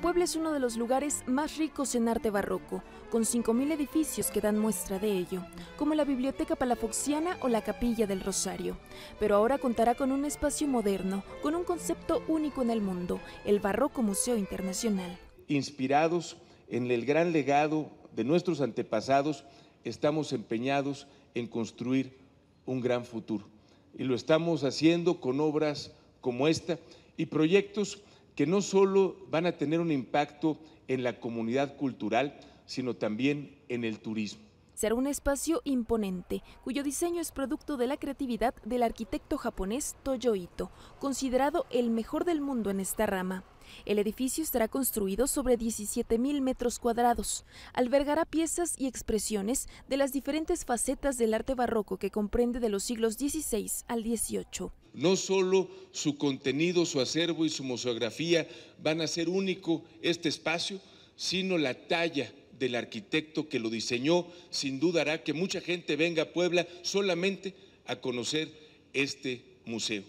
Puebla es uno de los lugares más ricos en arte barroco, con 5.000 edificios que dan muestra de ello, como la Biblioteca Palafoxiana o la Capilla del Rosario. Pero ahora contará con un espacio moderno, con un concepto único en el mundo, el Barroco Museo Internacional. Inspirados en el gran legado de nuestros antepasados, estamos empeñados en construir un gran futuro. Y lo estamos haciendo con obras como esta y proyectos que no solo van a tener un impacto en la comunidad cultural, sino también en el turismo. Será un espacio imponente, cuyo diseño es producto de la creatividad del arquitecto japonés Toyo Ito, considerado el mejor del mundo en esta rama. El edificio estará construido sobre 17.000 metros cuadrados. Albergará piezas y expresiones de las diferentes facetas del arte barroco que comprende de los siglos XVI al XVIII. No solo su contenido, su acervo y su museografía van a ser único este espacio, sino la talla del arquitecto que lo diseñó, sin duda hará que mucha gente venga a Puebla solamente a conocer este museo.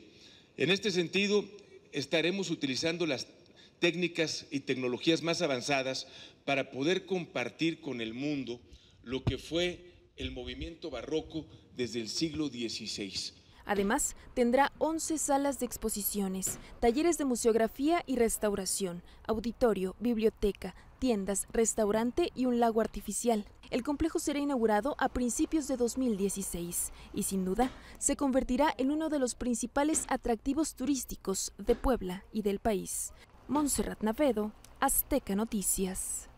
En este sentido, estaremos utilizando las técnicas y tecnologías más avanzadas para poder compartir con el mundo lo que fue el movimiento barroco desde el siglo XVI. Además, tendrá 11 salas de exposiciones, talleres de museografía y restauración, auditorio, biblioteca, tiendas, restaurante y un lago artificial. El complejo será inaugurado a principios de 2016 y sin duda se convertirá en uno de los principales atractivos turísticos de Puebla y del país. Montserrat Navedo, Azteca Noticias.